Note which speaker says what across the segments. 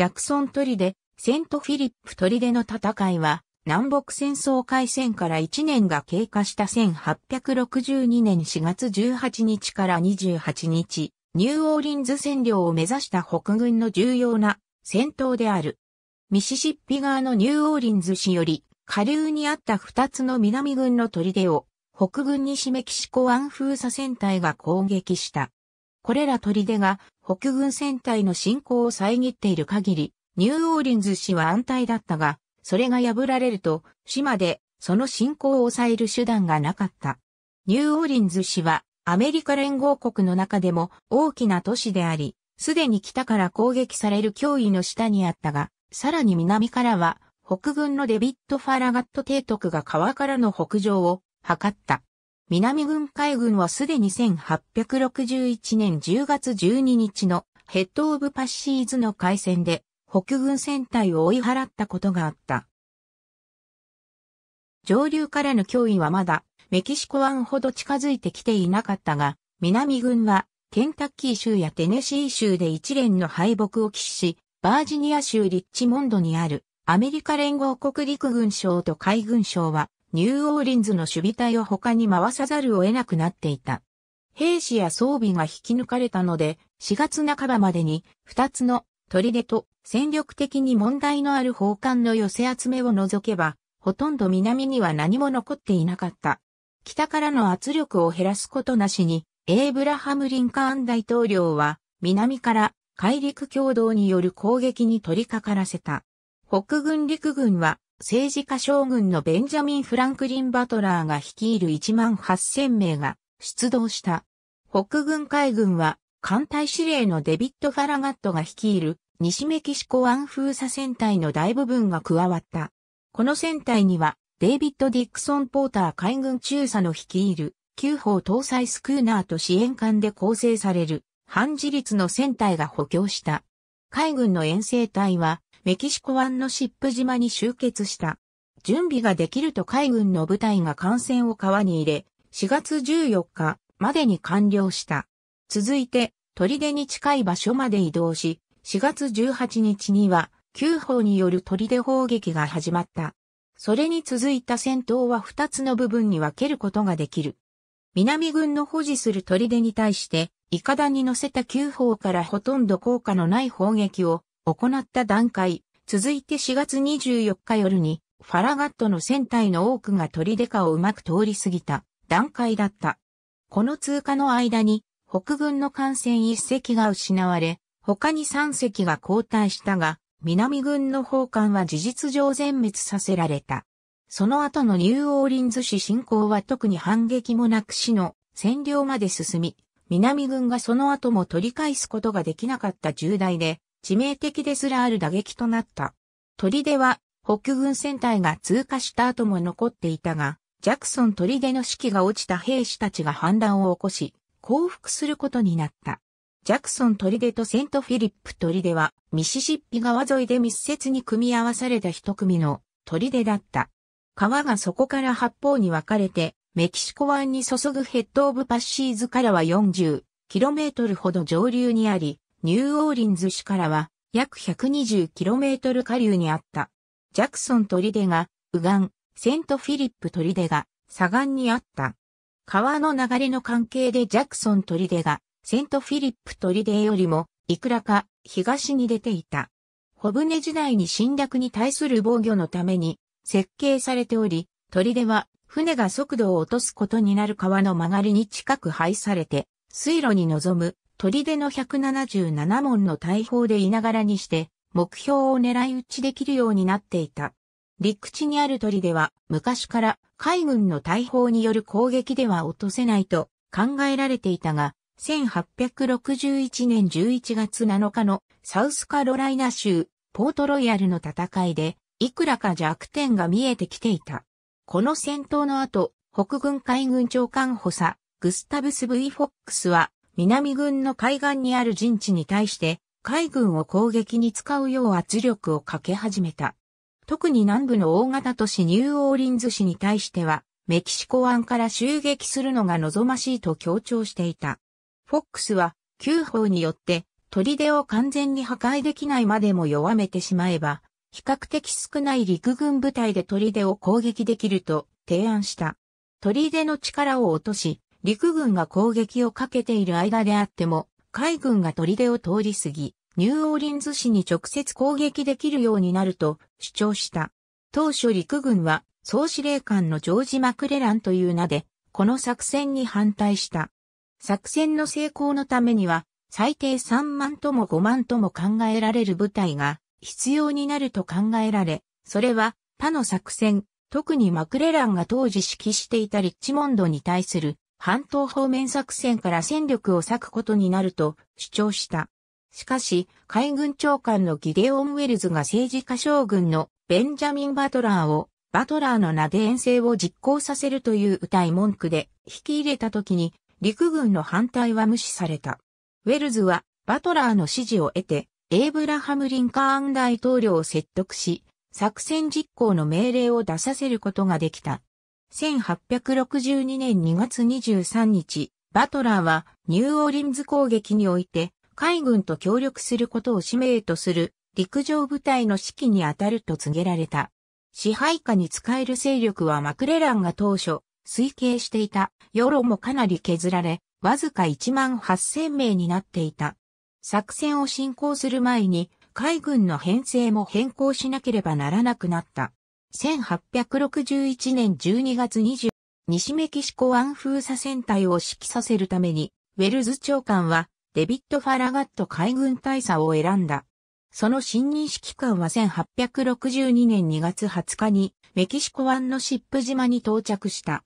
Speaker 1: ジャクソン砦、セントフィリップ砦の戦いは、南北戦争開戦から1年が経過した1862年4月18日から28日、ニューオーリンズ占領を目指した北軍の重要な戦闘である。ミシシッピ側のニューオーリンズ市より下流にあった2つの南軍の砦を北軍西メキシコ湾封鎖戦隊が攻撃した。これら砦が北軍戦隊の進行を遮っている限り、ニューオーリンズ市は安泰だったが、それが破られると、島でその進行を抑える手段がなかった。ニューオーリンズ市はアメリカ連合国の中でも大きな都市であり、すでに北から攻撃される脅威の下にあったが、さらに南からは北軍のデビット・ファラガット提督が川からの北上を図った。南軍海軍はすでに1861年10月12日のヘッドオブパッシーズの海戦で北軍戦隊を追い払ったことがあった。上流からの脅威はまだメキシコ湾ほど近づいてきていなかったが、南軍はケンタッキー州やテネシー州で一連の敗北を喫し、バージニア州リッチモンドにあるアメリカ連合国陸軍省と海軍省はニューオーリンズの守備隊を他に回さざるを得なくなっていた。兵士や装備が引き抜かれたので、4月半ばまでに2つの砦と戦力的に問題のある砲艦の寄せ集めを除けば、ほとんど南には何も残っていなかった。北からの圧力を減らすことなしに、エイブラハム・リンカーン大統領は、南から海陸共同による攻撃に取り掛からせた。北軍陸軍は政治家将軍のベンジャミン・フランクリン・バトラーが率いる1万8000名が出動した。北軍海軍は艦隊司令のデビッド・ファラガットが率いる西メキシコ湾封鎖戦隊の大部分が加わった。この戦隊にはデイビッド・ディクソン・ポーター海軍中佐の率いる旧砲搭載スクーナーと支援艦で構成される半自立の戦隊が補強した。海軍の遠征隊はメキシコ湾のシップ島に集結した。準備ができると海軍の部隊が艦船を川に入れ、4月14日までに完了した。続いて、砦に近い場所まで移動し、4月18日には、旧砲による砦砲撃が始まった。それに続いた戦闘は2つの部分に分けることができる。南軍の保持する砦に対して、イカダに乗せた旧砲からほとんど効果のない砲撃を行った段階、続いて4月24日夜に、ファラガットの船体の多くが鳥デカをうまく通り過ぎた段階だった。この通過の間に、北軍の艦船1隻が失われ、他に3隻が交代したが、南軍の砲艦は事実上全滅させられた。その後のニューオーリンズ市侵攻は特に反撃もなく市の占領まで進み、南軍がその後も取り返すことができなかった重大で、致命的ですらある打撃となった。砦は北軍戦隊が通過した後も残っていたが、ジャクソン砦の士気が落ちた兵士たちが反乱を起こし、降伏することになった。ジャクソン砦とセントフィリップ砦は、ミシシッピ川沿いで密接に組み合わされた一組の砦だった。川がそこから八方に分かれて、メキシコ湾に注ぐヘッドオブパッシーズからは 40km ほど上流にあり、ニューオーリンズ市からは約 120km 下流にあった。ジャクソン砦が、右岸、セントフィリップ砦が、左岸にあった。川の流れの関係でジャクソン砦が、セントフィリップ砦よりも、いくらか東に出ていた。小舟時代に侵略に対する防御のために設計されており、砦は船が速度を落とすことになる川の曲がりに近く配されて、水路に臨む砦の177門の大砲でいながらにして、目標を狙い撃ちできるようになっていた。陸地にある砦は、昔から海軍の大砲による攻撃では落とせないと考えられていたが、1861年11月7日のサウスカロライナ州ポートロイヤルの戦いで、いくらか弱点が見えてきていた。この戦闘の後、北軍海軍長官補佐、グスタブス・ブイ・フォックスは、南軍の海岸にある陣地に対して、海軍を攻撃に使うよう圧力をかけ始めた。特に南部の大型都市ニューオーリンズ市に対しては、メキシコ湾から襲撃するのが望ましいと強調していた。フォックスは、旧砲によって、砦を完全に破壊できないまでも弱めてしまえば、比較的少ない陸軍部隊で砦を攻撃できると提案した。砦の力を落とし、陸軍が攻撃をかけている間であっても、海軍が砦を通り過ぎ、ニューオーリンズ市に直接攻撃できるようになると主張した。当初陸軍は総司令官のジョージ・マクレランという名で、この作戦に反対した。作戦の成功のためには、最低3万とも5万とも考えられる部隊が必要になると考えられ、それは他の作戦、特にマクレランが当時指揮していたリッチモンドに対する半島方面作戦から戦力を割くことになると主張した。しかし、海軍長官のギデオン・ウェルズが政治家将軍のベンジャミン・バトラーを、バトラーの名で遠征を実行させるという歌い文句で引き入れた時に、陸軍の反対は無視された。ウェルズは、バトラーの支持を得て、エイブラハム・リンカーン大統領を説得し、作戦実行の命令を出させることができた。1862年2月23日、バトラーはニューオーリンズ攻撃において海軍と協力することを使命とする陸上部隊の指揮に当たると告げられた。支配下に使える勢力はマクレランが当初推計していた世論もかなり削られ、わずか1万8000名になっていた。作戦を進行する前に海軍の編成も変更しなければならなくなった。1861年12月20西メキシコ湾封鎖船隊を指揮させるために、ウェルズ長官はデビッド・ファラガット海軍大佐を選んだ。その新任指揮官は1862年2月20日にメキシコ湾のシップ島に到着した。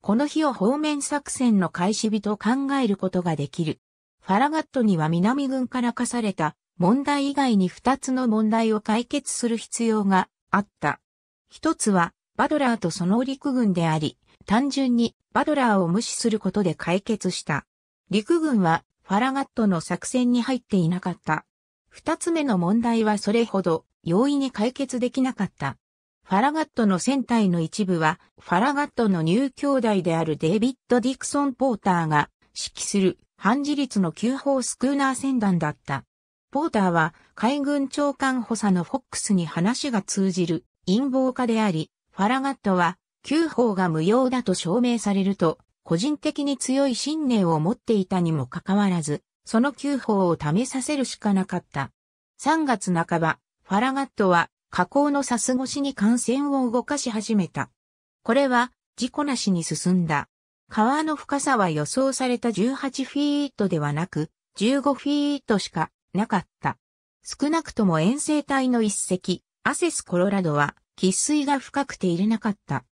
Speaker 1: この日を方面作戦の開始日と考えることができる。ファラガットには南軍から課された問題以外に2つの問題を解決する必要があった。一つは、バドラーとその陸軍であり、単純にバドラーを無視することで解決した。陸軍はファラガットの作戦に入っていなかった。二つ目の問題はそれほど容易に解決できなかった。ファラガットの船体の一部は、ファラガットの入兄弟であるデイビッド・ディクソン・ポーターが指揮する反自立の急砲スクーナー船団だった。ポーターは海軍長官補佐のフォックスに話が通じる陰謀家であり、ファラガットは、旧法が無用だと証明されると、個人的に強い信念を持っていたにもかかわらず、その旧法を試させるしかなかった。3月半ば、ファラガットは、加工のサス越しに感染を動かし始めた。これは、事故なしに進んだ。川の深さは予想された18フィートではなく、15フィートしかなかった。少なくとも遠征隊の一隻、アセスコロラドは、喫水が深くて入れなかった。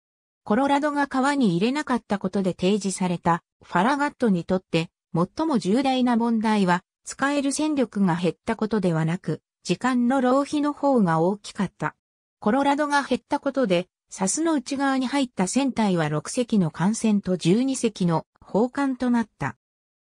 Speaker 1: コロラドが川に入れなかったことで提示されたファラガットにとって最も重大な問題は使える戦力が減ったことではなく時間の浪費の方が大きかった。コロラドが減ったことでサスの内側に入った船体は6隻の艦船と12隻の砲艦となった。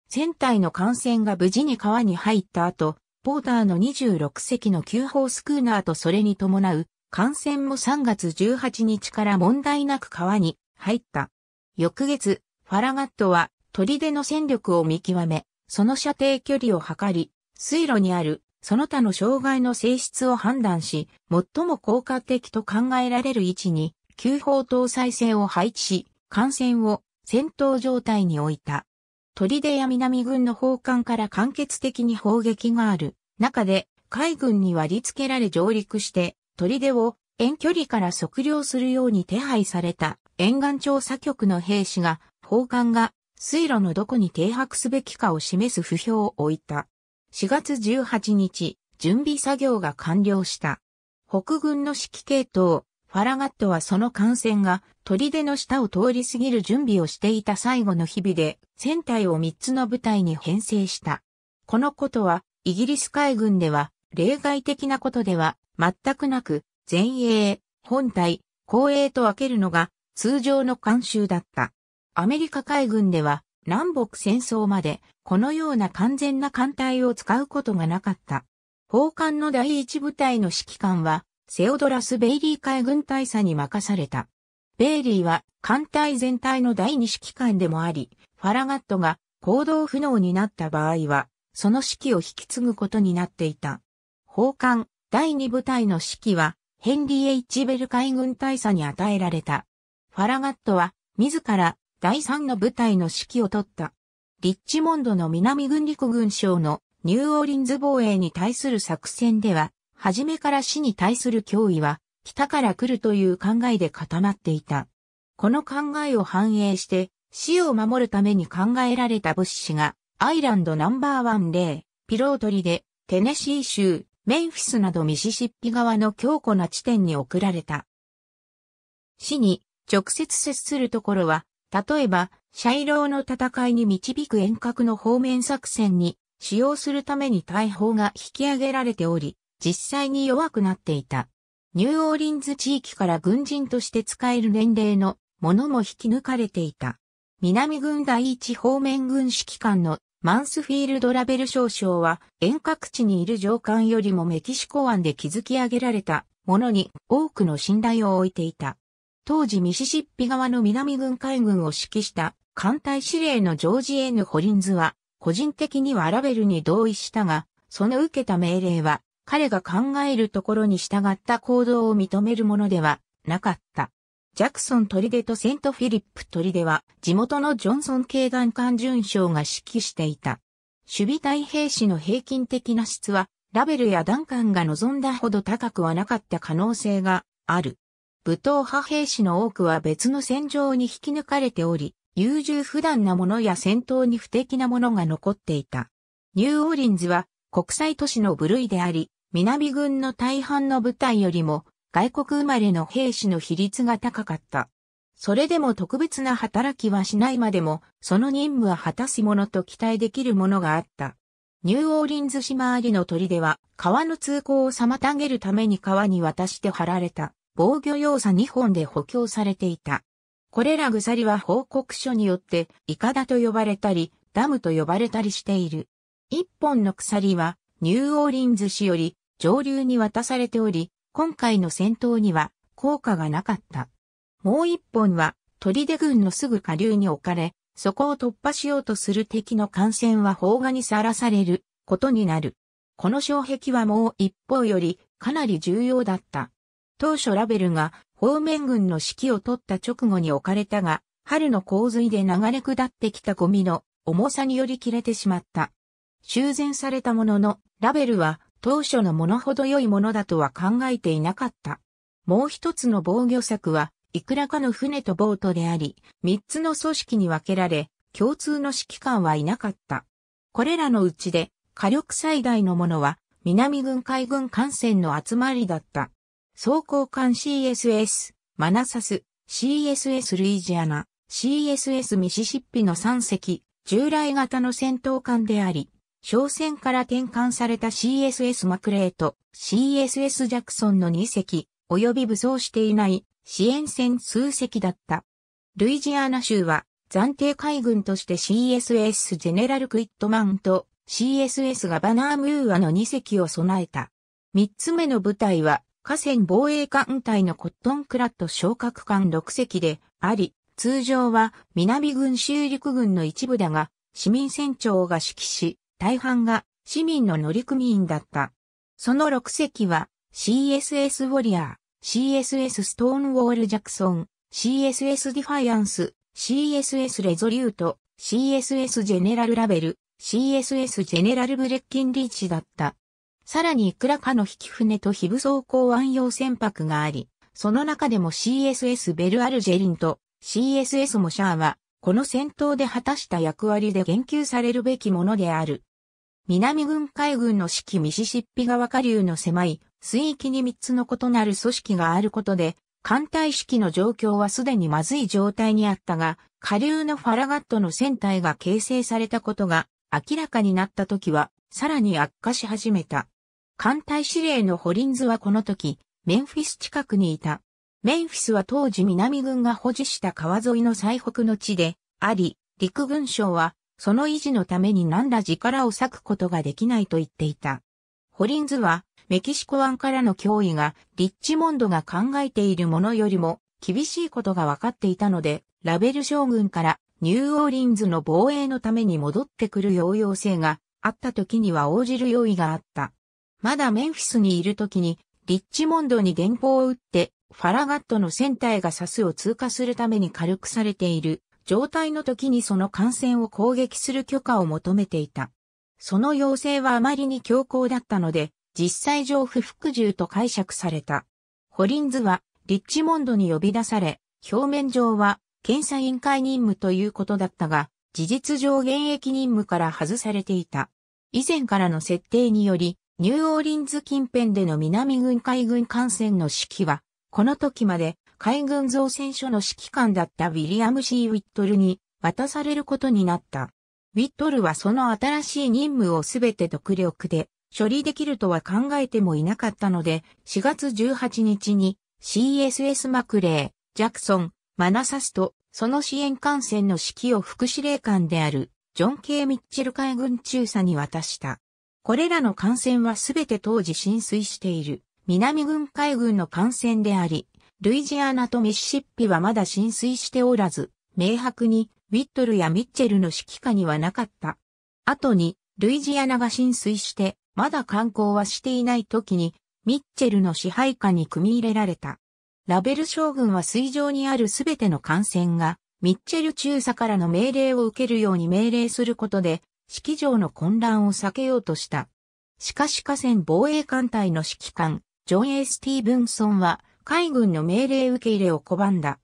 Speaker 1: 船体の艦船が無事に川に入った後、ポーターの26隻の急砲スクーナーとそれに伴う艦船も3月18日から問題なく川に入った。翌月、ファラガットは砦の戦力を見極め、その射程距離を測り、水路にあるその他の障害の性質を判断し、最も効果的と考えられる位置に、急砲搭載船を配置し、艦船を戦闘状態に置いた。砦や南軍の砲艦から間欠的に砲撃がある中で海軍に割り付けられ上陸して砦を遠距離から測量するように手配された沿岸調査局の兵士が砲艦が水路のどこに停泊すべきかを示す不評を置いた。4月18日、準備作業が完了した。北軍の指揮系統、ファラガットはその艦船が砦の下を通り過ぎる準備をしていた最後の日々で、船体を3つの部隊に編成した。このことは、イギリス海軍では、例外的なことでは、全くなく、前衛、本体、後衛と分けるのが、通常の慣習だった。アメリカ海軍では、南北戦争まで、このような完全な艦隊を使うことがなかった。砲艦の第一部隊の指揮官は、セオドラス・ベイリー海軍大佐に任された。ベイリーは艦隊全体の第二指揮官でもあり、ファラガットが行動不能になった場合は、その指揮を引き継ぐことになっていた。砲艦第二部隊の指揮は、ヘンリー・エイチベル海軍大佐に与えられた。ファラガットは、自ら第三の部隊の指揮を取った。リッチモンドの南軍陸軍省のニューオーリンズ防衛に対する作戦では、初めから死に対する脅威は、北から来るという考えで固まっていた。この考えを反映して、死を守るために考えられた物資が、アイランドナンバーワン例、ピロートリで、テネシー州、メンフィスなどミシシッピ側の強固な地点に送られた。死に直接接するところは、例えば、シャイローの戦いに導く遠隔の方面作戦に使用するために大砲が引き上げられており、実際に弱くなっていた。ニューオーリンズ地域から軍人として使える年齢のものも引き抜かれていた。南軍第一方面軍指揮官のマンスフィールド・ラベル少将は遠隔地にいる上官よりもメキシコ湾で築き上げられたものに多くの信頼を置いていた。当時ミシシッピ側の南軍海軍を指揮した艦隊司令のジョージ・エヌ・ホリンズは個人的にはラベルに同意したが、その受けた命令は彼が考えるところに従った行動を認めるものではなかった。ジャクソン砦とセントフィリップ砦は地元のジョンソン警団官巡将が指揮していた。守備隊兵士の平均的な質はラベルやダンカンが望んだほど高くはなかった可能性がある。武闘派兵士の多くは別の戦場に引き抜かれており、優柔不断なものや戦闘に不適なものが残っていた。ニューオーリンズは国際都市の部類であり、南軍の大半の部隊よりも外国生まれの兵士の比率が高かった。それでも特別な働きはしないまでも、その任務は果たすものと期待できるものがあった。ニューオーリンズ島周りの砦は、川の通行を妨げるために川に渡して貼られた、防御要差2本で補強されていた。これら鎖は報告書によって、イカダと呼ばれたり、ダムと呼ばれたりしている。一本の鎖はニューオーリンズ市より上流に渡されており、今回の戦闘には効果がなかった。もう一本は鳥出軍のすぐ下流に置かれ、そこを突破しようとする敵の艦船は砲火にさらされることになる。この障壁はもう一方よりかなり重要だった。当初ラベルが方面軍の指揮を取った直後に置かれたが、春の洪水で流れ下ってきたゴミの重さにより切れてしまった。修繕されたものの、ラベルは当初のものほど良いものだとは考えていなかった。もう一つの防御策は、いくらかの船とボートであり、三つの組織に分けられ、共通の指揮官はいなかった。これらのうちで、火力最大のものは、南軍海軍艦船の集まりだった。装甲艦 CSS、マナサス、CSS ルイジアナ、CSS ミシシッピの3隻、従来型の戦闘艦であり、商船から転換された CSS マクレーと CSS ジャクソンの2隻、及び武装していない支援船数隻だった。ルイジアナ州は暫定海軍として CSS ジェネラルクイットマンと CSS がバナームーアの2隻を備えた。3つ目の部隊は河川防衛艦隊のコットンクラット昇格艦6隻であり、通常は南軍州陸軍の一部だが、市民船長が指揮し、大半が市民の乗組員だった。その6隻は CSS ウォリアー、CSS ストーンウォール・ジャクソン、CSS ディファイアンス、CSS レゾリュート、CSS ジェネラルラベル、CSS ジェネラルブレッキンリーチだった。さらにいくらかの引き船と非武装港湾用船舶があり、その中でも CSS ベルアルジェリンと CSS モシャーはこの戦闘で果たした役割で言及されるべきものである。南軍海軍の指揮ミシシッピ川下流の狭い水域に3つの異なる組織があることで、艦隊式の状況はすでにまずい状態にあったが、下流のファラガットの船体が形成されたことが明らかになった時は、さらに悪化し始めた。艦隊司令のホリンズはこの時、メンフィス近くにいた。メンフィスは当時南軍が保持した川沿いの最北の地であり、陸軍省はその維持のために何ら力を割くことができないと言っていた。ホリンズはメキシコ湾からの脅威がリッチモンドが考えているものよりも厳しいことが分かっていたので、ラベル将軍からニューオーリンズの防衛のために戻ってくる要要性があった時には応じる用意があった。まだメンフィスにいる時にリッチモンドに電報を打ってファラガットの船体がサスを通過するために火力されている状態の時にその艦船を攻撃する許可を求めていた。その要請はあまりに強硬だったので、実際上不服従と解釈された。ホリンズはリッチモンドに呼び出され、表面上は検査委員会任務ということだったが、事実上現役任務から外されていた。以前からの設定により、ニューオーリンズ近辺での南軍海軍艦船の指揮は、この時まで海軍造船所の指揮官だったウィリアム・ C・ ウィットルに渡されることになった。ウィットルはその新しい任務をすべて独力で処理できるとは考えてもいなかったので、4月18日に CSS マクレー、ジャクソン、マナサスとその支援艦船の指揮を副司令官であるジョン・ K・ ミッチェル海軍中佐に渡した。これらの艦船はすべて当時浸水している。南軍海軍の艦船であり、ルイジアナとミシシッピはまだ浸水しておらず、明白にウィットルやミッチェルの指揮下にはなかった。後に、ルイジアナが浸水して、まだ観光はしていない時に、ミッチェルの支配下に組み入れられた。ラベル将軍は水上にあるすべての艦船が、ミッチェル中佐からの命令を受けるように命令することで、指揮上の混乱を避けようとした。しかし河川防衛艦隊の指揮官、ジョン・ A・ スティーブンソンは海軍の命令受け入れを拒んだ。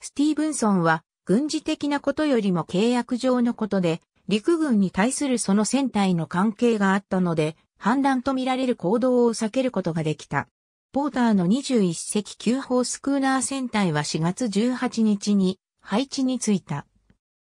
Speaker 1: スティーブンソンは軍事的なことよりも契約上のことで陸軍に対するその船体の関係があったので反乱とみられる行動を避けることができた。ポーターの21隻急砲スクーナー船体は4月18日に配置に着いた。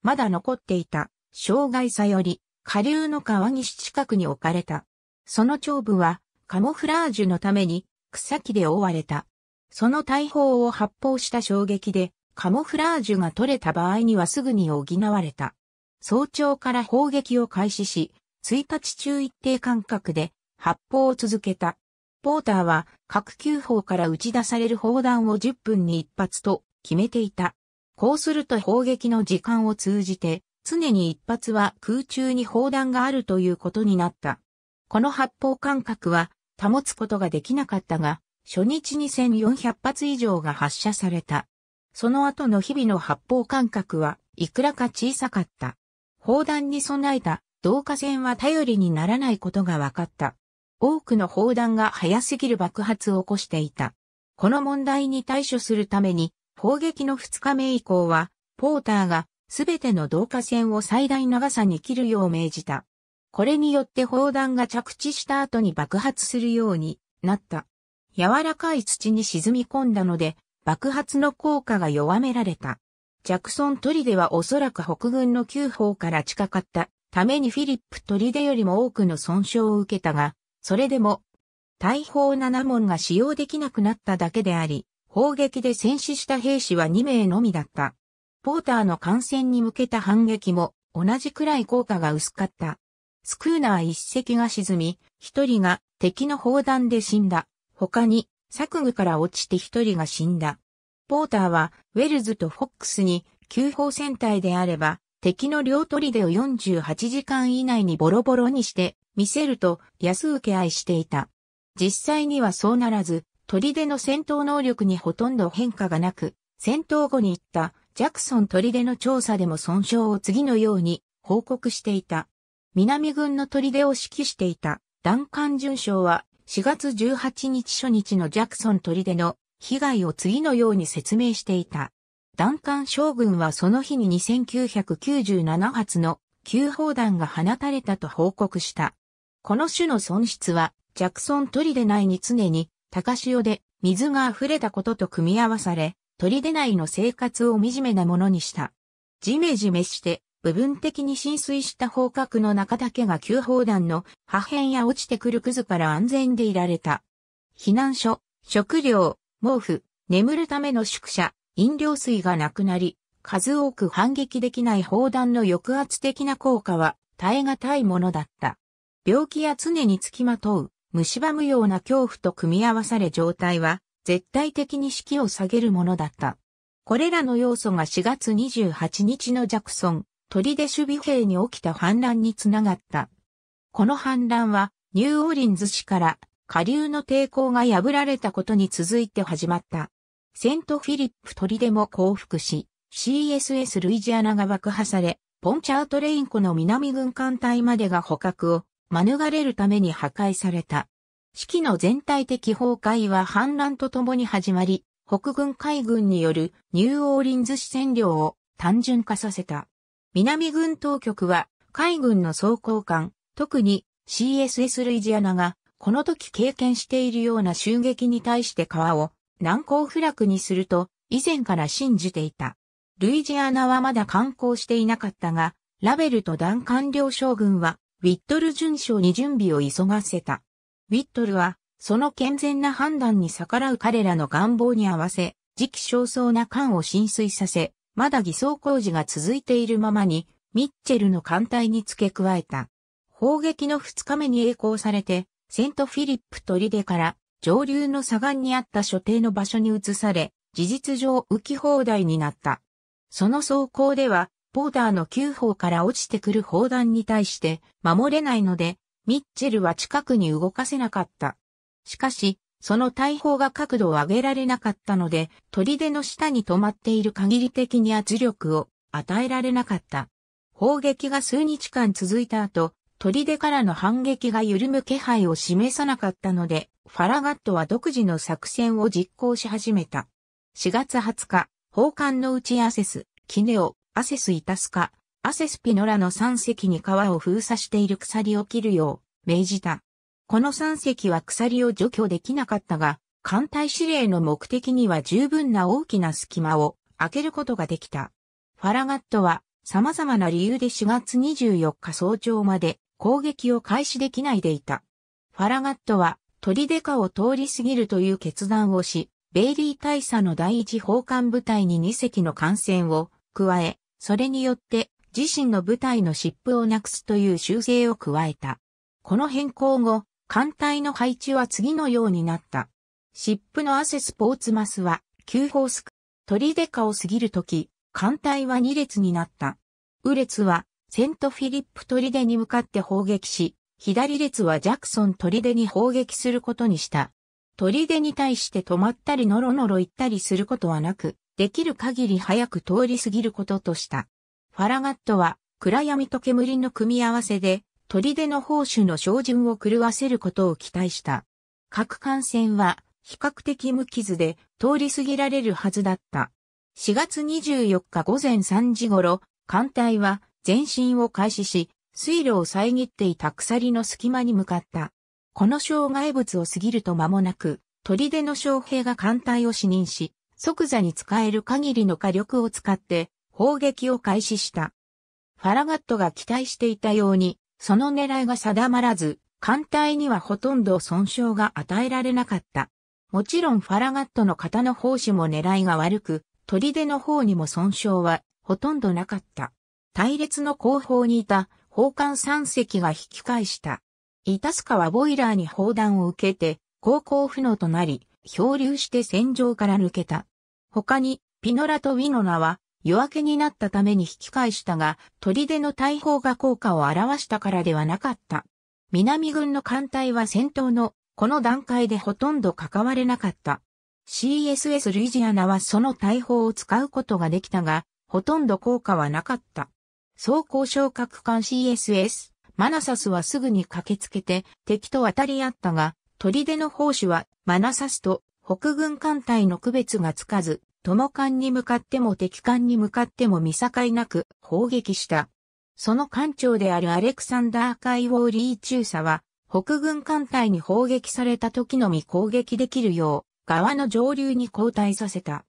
Speaker 1: まだ残っていた障害さより下流の川岸近くに置かれた。その長部はカモフラージュのために草木で覆われた。その大砲を発砲した衝撃で、カモフラージュが取れた場合にはすぐに補われた。早朝から砲撃を開始し、1日中一定間隔で発砲を続けた。ポーターは各球砲から打ち出される砲弾を10分に一発と決めていた。こうすると砲撃の時間を通じて、常に一発は空中に砲弾があるということになった。この発砲間隔は保つことができなかったが、初日に1400発以上が発射された。その後の日々の発砲間隔はいくらか小さかった。砲弾に備えた導火線は頼りにならないことが分かった。多くの砲弾が早すぎる爆発を起こしていた。この問題に対処するために、砲撃の2日目以降は、ポーターがすべての導火線を最大長さに切るよう命じた。これによって砲弾が着地した後に爆発するようになった。柔らかい土に沈み込んだので、爆発の効果が弱められた。ジャクソン砦はおそらく北軍の旧砲から近かったためにフィリップ砦よりも多くの損傷を受けたが、それでも、大砲7門が使用できなくなっただけであり、砲撃で戦死した兵士は2名のみだった。ポーターの艦船に向けた反撃も同じくらい効果が薄かった。スクーナー一隻が沈み、一人が敵の砲弾で死んだ。他に、作具から落ちて一人が死んだ。ポーターは、ウェルズとフォックスに、救砲戦隊であれば、敵の両砦を48時間以内にボロボロにして、見せると安請け合いしていた。実際にはそうならず、砦の戦闘能力にほとんど変化がなく、戦闘後に行ったジャクソン砦の調査でも損傷を次のように報告していた。南軍の砦を指揮していたダンカン将は4月18日初日のジャクソン砦の被害を次のように説明していた。ダンカン将軍はその日に2997発の旧砲弾が放たれたと報告した。この種の損失はジャクソン砦内に常に高潮で水が溢れたことと組み合わされ、砦内の生活を惨めなものにした。じめじめして部分的に浸水した方角の中だけが急砲弾の破片や落ちてくるくずから安全でいられた。避難所、食料、毛布、眠るための宿舎、飲料水がなくなり、数多く反撃できない砲弾の抑圧的な効果は耐え難いものだった。病気や常につきまとう、蝕むような恐怖と組み合わされ状態は、絶対的に士気を下げるものだった。これらの要素が4月28日のジャクソン、砦守備兵に起きた反乱につながった。この反乱は、ニューオーリンズ市から下流の抵抗が破られたことに続いて始まった。セントフィリップ砦も降伏し、CSS ルイジアナが爆破され、ポンチャートレイン湖の南軍艦隊までが捕獲を免れるために破壊された。式の全体的崩壊は反乱とともに始まり、北軍海軍によるニューオーリンズ市占領を単純化させた。南軍当局は海軍の装甲艦、特に CSS ルイジアナがこの時経験しているような襲撃に対して川を難攻不落にすると以前から信じていた。ルイジアナはまだ観光していなかったが、ラベルとダ官僚将軍はウィットル巡将に準備を急がせた。ウィットルはその健全な判断に逆らう彼らの願望に合わせ、時期尚早な艦を浸水させ、まだ偽装工事が続いているままに、ミッチェルの艦隊に付け加えた。砲撃の2日目に栄光されて、セントフィリップデから上流の左岸にあった所定の場所に移され、事実上浮き放題になった。その走行では、ポーターの9砲から落ちてくる砲弾に対して守れないので、ミッチェルは近くに動かせなかった。しかし、その大砲が角度を上げられなかったので、砦の下に止まっている限り的に圧力を与えられなかった。砲撃が数日間続いた後、砦からの反撃が緩む気配を示さなかったので、ファラガットは独自の作戦を実行し始めた。4月20日、砲艦のうちアセス、キネオ、アセスイタスカ、アセスピノラの3隻に川を封鎖している鎖を切るよう命じた。この3隻は鎖を除去できなかったが、艦隊指令の目的には十分な大きな隙間を開けることができた。ファラガットは様々な理由で4月24日早朝まで攻撃を開始できないでいた。ファラガットはトリデカを通り過ぎるという決断をし、ベイリー大佐の第一砲艦部隊に2隻の艦船を加え、それによって自身の部隊の湿布をなくすという修正を加えた。この変更後、艦隊の配置は次のようになった。シップのアセスポーツマスは、9ホースク、トリデカを過ぎるとき、艦隊は2列になった。右列は、セントフィリップトリデに向かって砲撃し、左列はジャクソントリデに砲撃することにした。トリデに対して止まったりノロノロ行ったりすることはなく、できる限り早く通り過ぎることとした。ファラガットは、暗闇と煙の組み合わせで、砦の砲手の照準を狂わせることを期待した。各艦船は比較的無傷で通り過ぎられるはずだった。4月24日午前3時頃、艦隊は前進を開始し、水路を遮っていた鎖の隙間に向かった。この障害物を過ぎると間もなく、砦の将兵が艦隊を視認し、即座に使える限りの火力を使って砲撃を開始した。ファラガットが期待していたように、その狙いが定まらず、艦隊にはほとんど損傷が与えられなかった。もちろんファラガットの型の方手も狙いが悪く、砦の方にも損傷はほとんどなかった。隊列の後方にいた砲艦3隻が引き返した。イタスカはボイラーに砲弾を受けて、航行不能となり、漂流して戦場から抜けた。他に、ピノラとウィノナは、夜明けになったために引き返したが、砦の大砲が効果を表したからではなかった。南軍の艦隊は戦闘のこの段階でほとんど関われなかった。CSS ルイジアナはその大砲を使うことができたが、ほとんど効果はなかった。総交渉各艦 CSS、マナサスはすぐに駆けつけて敵と渡り合ったが、砦の砲手はマナサスと北軍艦隊の区別がつかず、友艦に向かっても敵艦に向かっても見境なく砲撃した。その艦長であるアレクサンダー・カイウォーリー中佐は、北軍艦隊に砲撃された時のみ攻撃できるよう、側の上流に交代させた。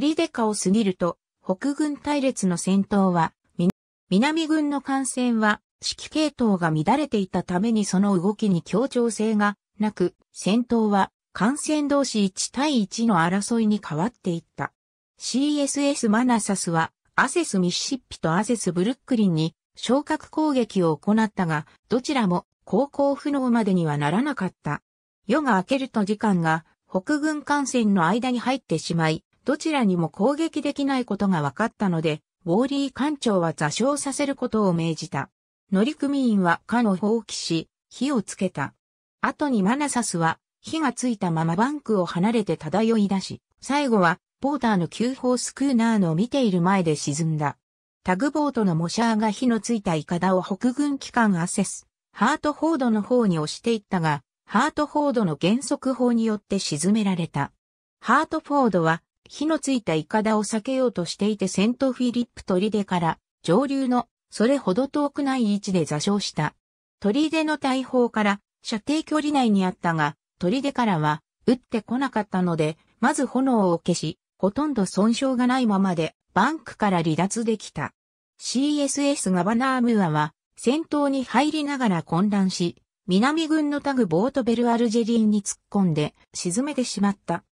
Speaker 1: り出かを過ぎると、北軍隊列の戦闘は、南軍の艦船は、指揮系統が乱れていたためにその動きに協調性がなく、戦闘は感染同士1対1の争いに変わっていった。CSS マナサスは、アセスミシシッピとアセスブルックリンに昇格攻撃を行ったが、どちらも航行不能までにはならなかった。夜が明けると時間が北軍艦船の間に入ってしまい、どちらにも攻撃できないことが分かったので、ウォーリー艦長は座礁させることを命じた。乗組員は艦を放棄し、火をつけた。後にマナサスは火がついたままバンクを離れて漂い出し、最後はポーターの急砲スクーナーの見ている前で沈んだ。タグボートのモシャーが火のついたイカダを北軍機関アセス、ハートフォードの方に押していったが、ハートフォードの減速砲によって沈められた。ハートフォードは火のついたイカダを避けようとしていてセントフィリップ砦から上流のそれほど遠くない位置で座礁した。砦の大砲から射程距離内にあったが、砦からは撃ってこなかったので、まず炎を消し、ほとんど損傷がないままでバンクから離脱できた。CSS ガバナームアは戦闘に入りながら混乱し、南軍のタグボートベルアルジェリンに突っ込んで沈めてしまった。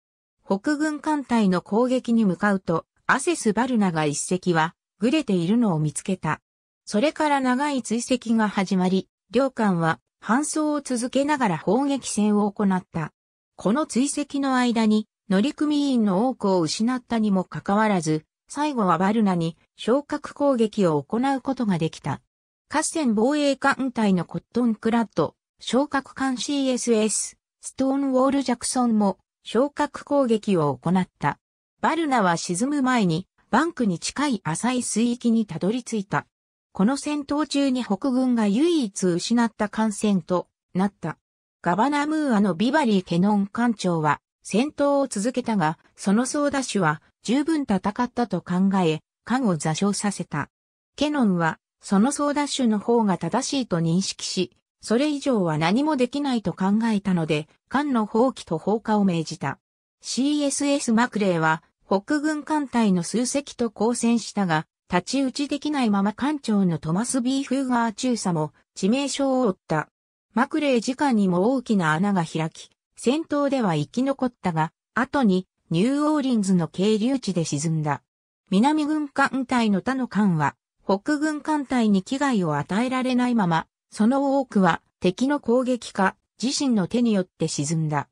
Speaker 1: 北軍艦隊の攻撃に向かうと、アセス・バルナが一隻は、ぐれているのを見つけた。それから長い追跡が始まり、両艦は搬送を続けながら砲撃戦を行った。この追跡の間に乗組員の多くを失ったにもかかわらず、最後はバルナに昇格攻撃を行うことができた。河川防衛艦隊のコットンクラッド、昇格艦 CSS、ストーンウォール・ジャクソンも昇格攻撃を行った。バルナは沈む前にバンクに近い浅い水域にたどり着いた。この戦闘中に北軍が唯一失った艦船となった。ガバナムーアのビバリー・ケノン艦長は戦闘を続けたが、その総ダッシュは十分戦ったと考え、艦を座礁させた。ケノンは、その総ダッシュの方が正しいと認識し、それ以上は何もできないと考えたので、艦の放棄と放火を命じた。CSS マクレーは、北軍艦隊の数隻と交戦したが、立ち打ちできないまま艦長のトマス・ビー・フーガー中佐も致命傷を負った。マクレー時間にも大きな穴が開き、戦闘では生き残ったが、後にニューオーリンズの渓流地で沈んだ。南軍艦隊の他の艦は、北軍艦隊に危害を与えられないまま、その多くは敵の攻撃か自身の手によって沈んだ。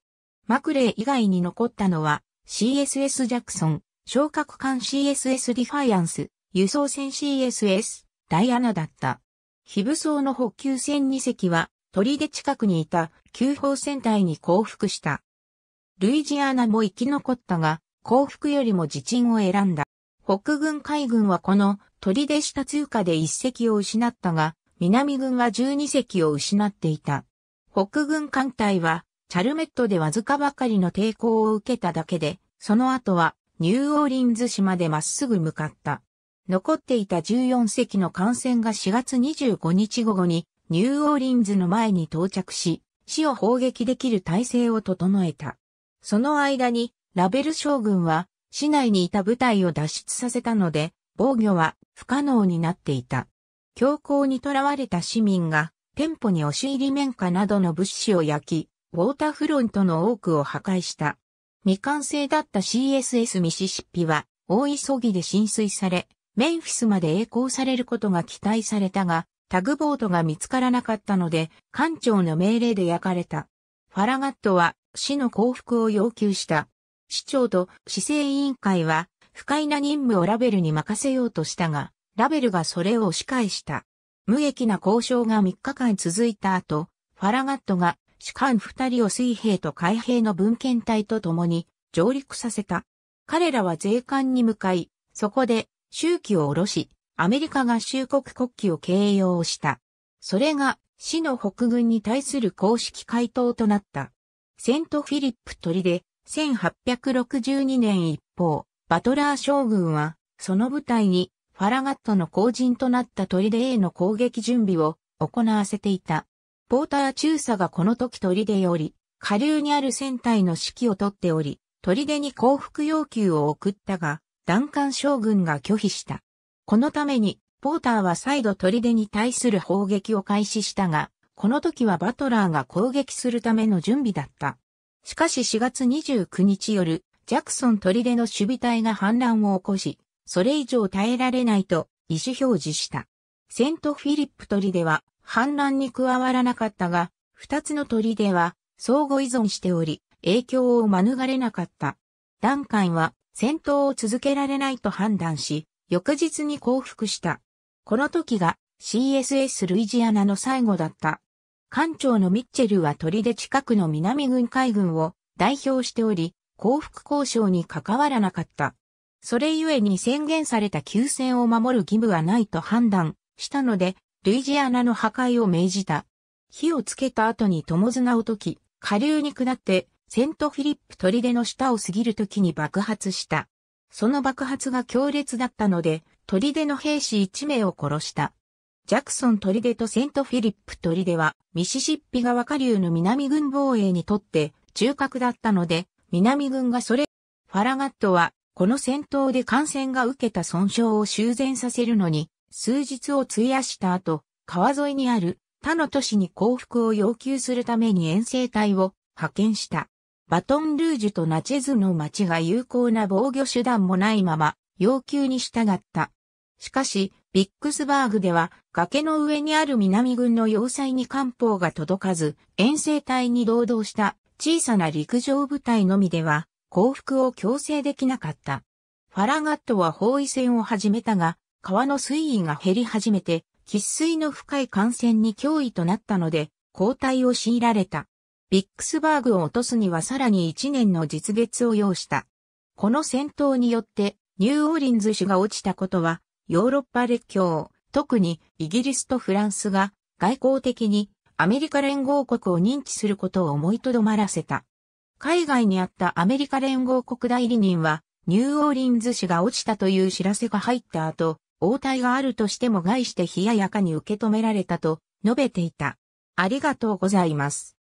Speaker 1: マクレー以外に残ったのは CSS ジャクソン、昇格艦 CSS ディファイアンス、輸送船 CSS ダイアナだった。非武装の補給船2隻は、砦近くにいた旧砲船隊に降伏した。ルイジアナも生き残ったが、降伏よりも自沈を選んだ。北軍海軍はこの砦下通過で1隻を失ったが、南軍は12隻を失っていた。北軍艦隊は、チャルメットでわずかばかりの抵抗を受けただけで、その後はニューオーリンズ島でまっすぐ向かった。残っていた14隻の艦船が4月25日午後にニューオーリンズの前に到着し、死を砲撃できる体制を整えた。その間に、ラベル将軍は、市内にいた部隊を脱出させたので、防御は不可能になっていた。強行に囚われた市民が、店舗に押し入り綿花などの物資を焼き、ウォーターフロントの多くを破壊した。未完成だった CSS ミシシッピは、大急ぎで浸水され、メンフィスまで栄光されることが期待されたが、タグボートが見つからなかったので、艦長の命令で焼かれた。ファラガットは死の降伏を要求した。市長と市政委員会は不快な任務をラベルに任せようとしたが、ラベルがそれを押し返した。無益な交渉が3日間続いた後、ファラガットが士官2人を水兵と海兵の文献隊と共に上陸させた。彼らは税関に向かい、そこで周期を下ろし、アメリカ合衆国国旗を掲揚した。それが、市の北軍に対する公式回答となった。セントフィリップりで、1862年一方、バトラー将軍は、その部隊に、ファラガットの後陣となったりでへの攻撃準備を行わせていた。ポーター中佐がこの時りでより、下流にある船体の指揮を取っており、り出に降伏要求を送ったが、ダンカン将軍が拒否した。このために、ポーターは再度砦に対する砲撃を開始したが、この時はバトラーが攻撃するための準備だった。しかし4月29日夜、ジャクソン砦の守備隊が反乱を起こし、それ以上耐えられないと意思表示した。セントフィリップ砦は反乱に加わらなかったが、二つの砦は相互依存しており、影響を免れなかった。ダンカンは戦闘を続けられないと判断し、翌日に降伏した。この時が CSS ルイジアナの最後だった。艦長のミッチェルは砦近くの南軍海軍を代表しており、降伏交渉に関わらなかった。それゆえに宣言された休戦を守る義務はないと判断したので、ルイジアナの破壊を命じた。火をつけた後に友綱を解き、下流に下ってセントフィリップ砦の下を過ぎるときに爆発した。その爆発が強烈だったので、砦の兵士1名を殺した。ジャクソン砦とセントフィリップ砦は、ミシシッピ川下流の南軍防衛にとって中核だったので、南軍がそれ、ファラガットは、この戦闘で艦船が受けた損傷を修繕させるのに、数日を費やした後、川沿いにある他の都市に降伏を要求するために遠征隊を派遣した。バトンルージュとナチェズの町が有効な防御手段もないまま、要求に従った。しかし、ビックスバーグでは、崖の上にある南軍の要塞に艦砲が届かず、遠征隊に労働した小さな陸上部隊のみでは、降伏を強制できなかった。ファラガットは包囲戦を始めたが、川の水位が減り始めて、喫水の深い感染に脅威となったので、交代を強いられた。ビックスバーグを落とすにはさらに1年の実月を要した。この戦闘によってニューオーリンズ氏が落ちたことはヨーロッパ列強、特にイギリスとフランスが外交的にアメリカ連合国を認知することを思いとどまらせた。海外にあったアメリカ連合国代理人はニューオーリンズ市が落ちたという知らせが入った後、応対があるとしても害して冷ややかに受け止められたと述べていた。ありがとうございます。